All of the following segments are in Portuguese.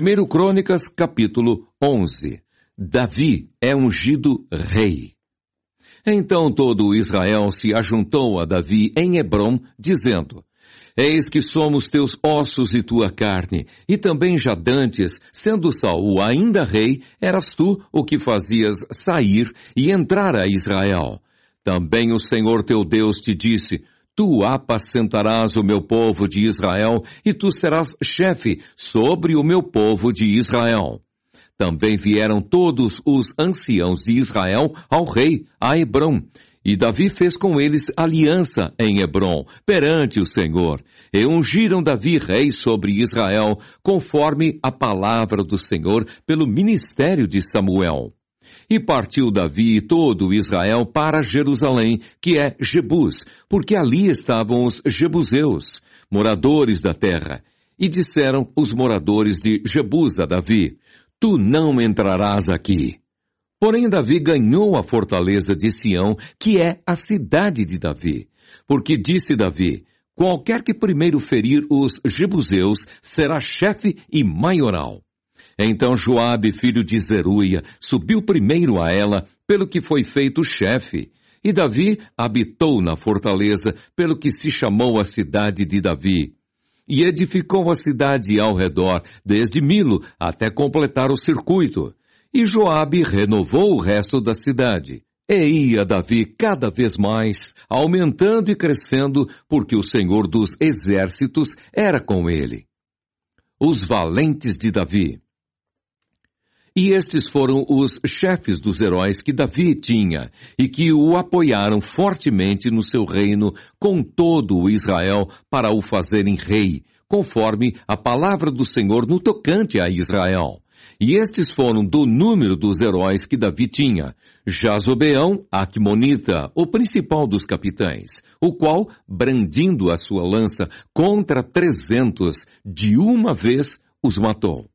1 Crônicas, capítulo 11. Davi é ungido rei. Então todo Israel se ajuntou a Davi em Hebrom, dizendo, Eis que somos teus ossos e tua carne, e também já dantes, sendo Saul ainda rei, eras tu o que fazias sair e entrar a Israel. Também o Senhor teu Deus te disse, Tu apacentarás o meu povo de Israel, e tu serás chefe sobre o meu povo de Israel. Também vieram todos os anciãos de Israel ao rei, a Hebron. E Davi fez com eles aliança em Hebron, perante o Senhor. E ungiram Davi rei sobre Israel, conforme a palavra do Senhor, pelo ministério de Samuel. E partiu Davi e todo Israel para Jerusalém, que é Jebus, porque ali estavam os jebuseus, moradores da terra. E disseram os moradores de Jebus a Davi: Tu não entrarás aqui. Porém, Davi ganhou a fortaleza de Sião, que é a cidade de Davi. Porque disse Davi: Qualquer que primeiro ferir os jebuseus será chefe e maioral. Então Joabe, filho de Zeruia, subiu primeiro a ela, pelo que foi feito chefe. E Davi habitou na fortaleza, pelo que se chamou a cidade de Davi. E edificou a cidade ao redor, desde Milo até completar o circuito. E Joabe renovou o resto da cidade. E ia Davi cada vez mais, aumentando e crescendo, porque o Senhor dos Exércitos era com ele. Os valentes de Davi. E estes foram os chefes dos heróis que Davi tinha e que o apoiaram fortemente no seu reino com todo o Israel para o fazerem rei, conforme a palavra do Senhor no tocante a Israel. E estes foram do número dos heróis que Davi tinha: Jazobeão, Acmonita, o principal dos capitães, o qual, brandindo a sua lança contra trezentos, de uma vez os matou.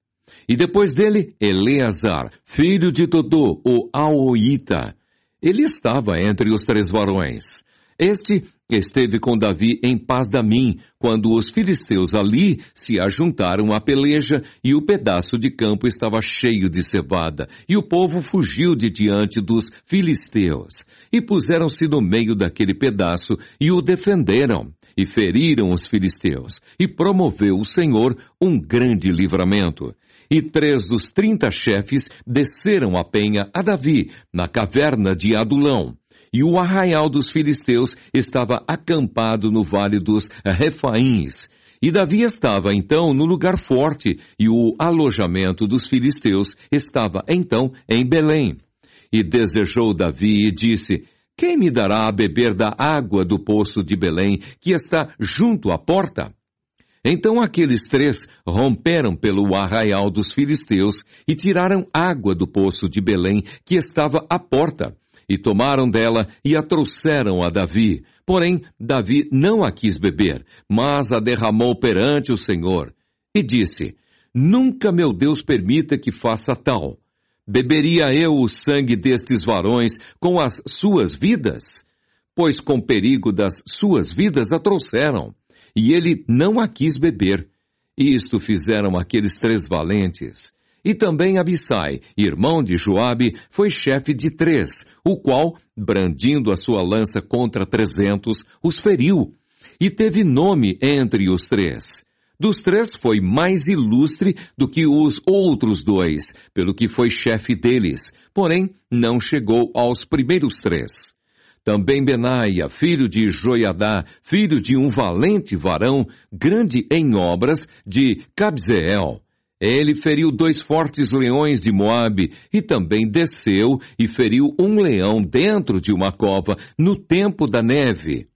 E depois dele, Eleazar, filho de Todô, o Aoita. Ele estava entre os três varões. Este esteve com Davi em paz da mim, quando os filisteus ali se ajuntaram à peleja e o pedaço de campo estava cheio de cevada, e o povo fugiu de diante dos filisteus, e puseram-se no meio daquele pedaço e o defenderam, e feriram os filisteus, e promoveu o Senhor um grande livramento. E três dos trinta chefes desceram a penha a Davi, na caverna de Adulão. E o arraial dos filisteus estava acampado no vale dos Refaíns. E Davi estava então no lugar forte, e o alojamento dos filisteus estava então em Belém. E desejou Davi e disse: Quem me dará a beber da água do poço de Belém, que está junto à porta? Então aqueles três romperam pelo arraial dos filisteus e tiraram água do poço de Belém que estava à porta, e tomaram dela e a trouxeram a Davi. Porém, Davi não a quis beber, mas a derramou perante o Senhor. E disse: Nunca meu Deus permita que faça tal. Beberia eu o sangue destes varões com as suas vidas? Pois com perigo das suas vidas a trouxeram e ele não a quis beber. Isto fizeram aqueles três valentes. E também Abissai, irmão de Joabe, foi chefe de três, o qual, brandindo a sua lança contra trezentos, os feriu, e teve nome entre os três. Dos três foi mais ilustre do que os outros dois, pelo que foi chefe deles, porém não chegou aos primeiros três. Também Benaia, filho de Joiadá, filho de um valente varão, grande em obras, de Cabzeel. Ele feriu dois fortes leões de Moabe e também desceu e feriu um leão dentro de uma cova no tempo da neve.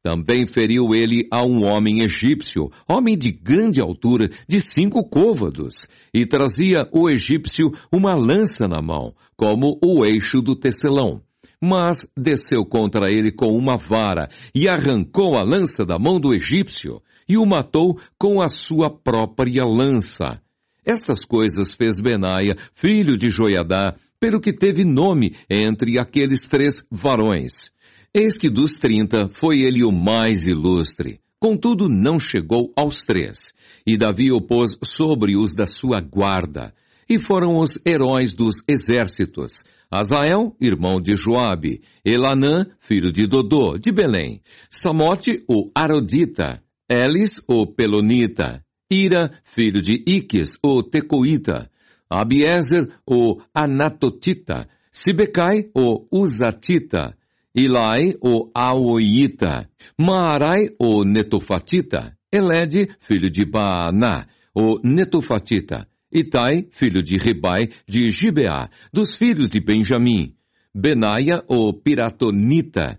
Também feriu ele a um homem egípcio, homem de grande altura, de cinco côvados, e trazia o egípcio uma lança na mão, como o eixo do tecelão mas desceu contra ele com uma vara e arrancou a lança da mão do egípcio e o matou com a sua própria lança. Estas coisas fez Benaia, filho de Joiadá, pelo que teve nome entre aqueles três varões. Eis que dos trinta foi ele o mais ilustre. Contudo, não chegou aos três. E Davi o pôs sobre os da sua guarda. E foram os heróis dos exércitos, Azael, irmão de Joabe, Elanã, filho de Dodô, de Belém, Samote, o Arodita, Elis, o Pelonita, Ira, filho de Iques, o Tecoíta, Abiezer, o Anatotita, Sibecai, o Uzatita, Ilai, o Aoita, Maarai, o Netofatita, Elede, filho de Baaná, o Netofatita, Itai, filho de Ribai, de Gibeá, dos filhos de Benjamim, Benaia, o Piratonita,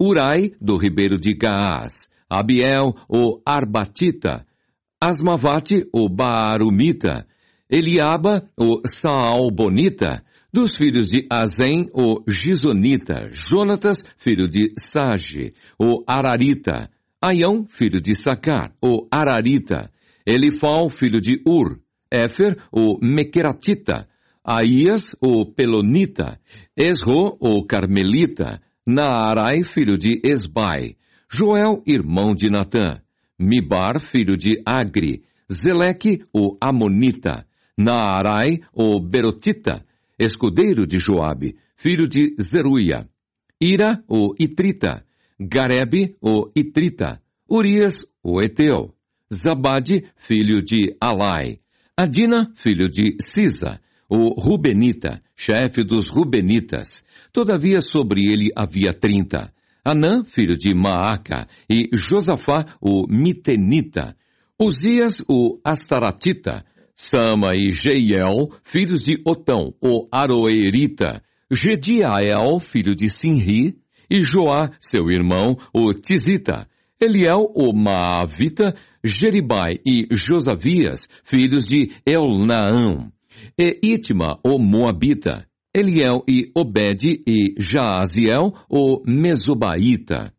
Urai, do ribeiro de Gaás, Abiel, o Arbatita, Asmavate, o Baarumita, Eliaba, o Saalbonita, dos filhos de Azem, o Gizonita, Jonatas, filho de Sage, o Ararita, Aião, filho de Sacar, o Ararita, Elifal, filho de Ur, Éfer, o Mequeratita, Aías, o Pelonita, Esro, o Carmelita, Naarai, filho de Esbai, Joel, irmão de Natã, Mibar, filho de Agri, Zeleque, o Amonita, Naarai, o Berotita, escudeiro de Joabe, filho de Zeruia, Ira, o Itrita, Garebe, o Itrita, Urias, o Eteu, Zabade, filho de Alai, Adina, filho de Cisa, o Rubenita, chefe dos Rubenitas. Todavia sobre ele havia trinta. Anã, filho de Maaca, e Josafá, o Mitenita. Uzias, o Astaratita. Sama e Jeiel, filhos de Otão, o Aroerita. Gediael, filho de Sinri. E Joá, seu irmão, o Tisita Eliel, o Maavita, Jeribai e Josavias, filhos de Elnaão, e Itma, o Moabita, Eliel e Obed e Jaaziel, o Mesobaita.